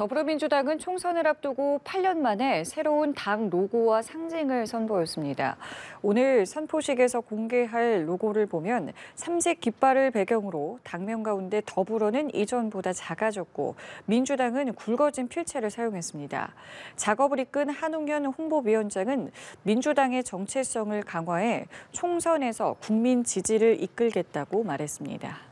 더불어민주당은 총선을 앞두고 8년 만에 새로운 당 로고와 상징을 선보였습니다. 오늘 선포식에서 공개할 로고를 보면 삼색 깃발을 배경으로 당면 가운데 더불어는 이전보다 작아졌고 민주당은 굵어진 필체를 사용했습니다. 작업을 이끈 한웅현 홍보위원장은 민주당의 정체성을 강화해 총선에서 국민 지지를 이끌겠다고 말했습니다.